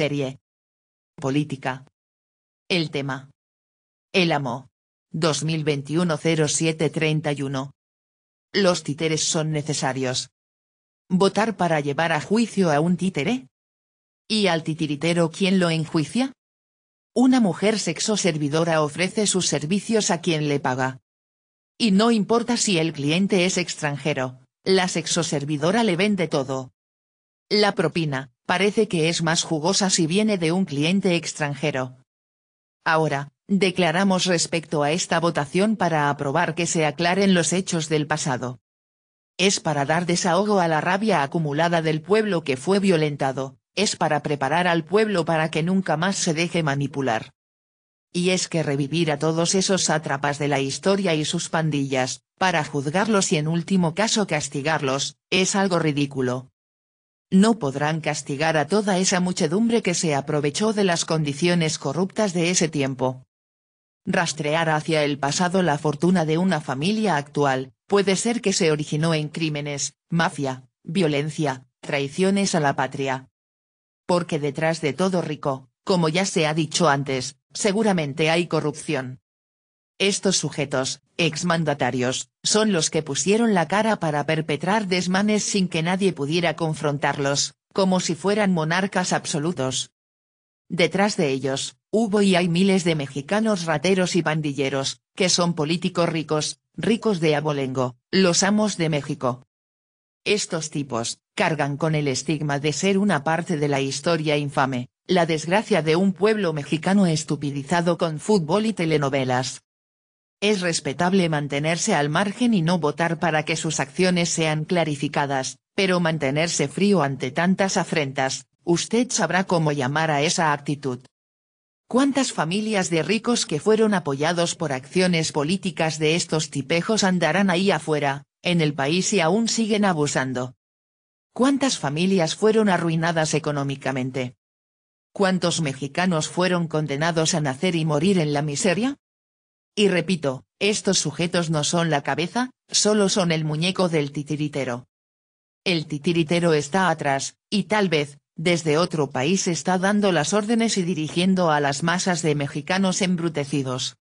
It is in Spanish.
serie. Política. El tema. El amo. 2021 Los títeres son necesarios. ¿Votar para llevar a juicio a un títere? ¿Y al titiritero quién lo enjuicia? Una mujer sexo servidora ofrece sus servicios a quien le paga. Y no importa si el cliente es extranjero, la sexo servidora le vende todo. La propina, parece que es más jugosa si viene de un cliente extranjero. Ahora, declaramos respecto a esta votación para aprobar que se aclaren los hechos del pasado. Es para dar desahogo a la rabia acumulada del pueblo que fue violentado, es para preparar al pueblo para que nunca más se deje manipular. Y es que revivir a todos esos sátrapas de la historia y sus pandillas, para juzgarlos y en último caso castigarlos, es algo ridículo no podrán castigar a toda esa muchedumbre que se aprovechó de las condiciones corruptas de ese tiempo. Rastrear hacia el pasado la fortuna de una familia actual, puede ser que se originó en crímenes, mafia, violencia, traiciones a la patria. Porque detrás de todo rico, como ya se ha dicho antes, seguramente hay corrupción. Estos sujetos, exmandatarios, son los que pusieron la cara para perpetrar desmanes sin que nadie pudiera confrontarlos, como si fueran monarcas absolutos. Detrás de ellos, hubo y hay miles de mexicanos rateros y bandilleros, que son políticos ricos, ricos de abolengo, los amos de México. Estos tipos, cargan con el estigma de ser una parte de la historia infame, la desgracia de un pueblo mexicano estupidizado con fútbol y telenovelas, es respetable mantenerse al margen y no votar para que sus acciones sean clarificadas, pero mantenerse frío ante tantas afrentas, usted sabrá cómo llamar a esa actitud. ¿Cuántas familias de ricos que fueron apoyados por acciones políticas de estos tipejos andarán ahí afuera, en el país y aún siguen abusando? ¿Cuántas familias fueron arruinadas económicamente? ¿Cuántos mexicanos fueron condenados a nacer y morir en la miseria? Y repito, estos sujetos no son la cabeza, solo son el muñeco del titiritero. El titiritero está atrás, y tal vez, desde otro país está dando las órdenes y dirigiendo a las masas de mexicanos embrutecidos.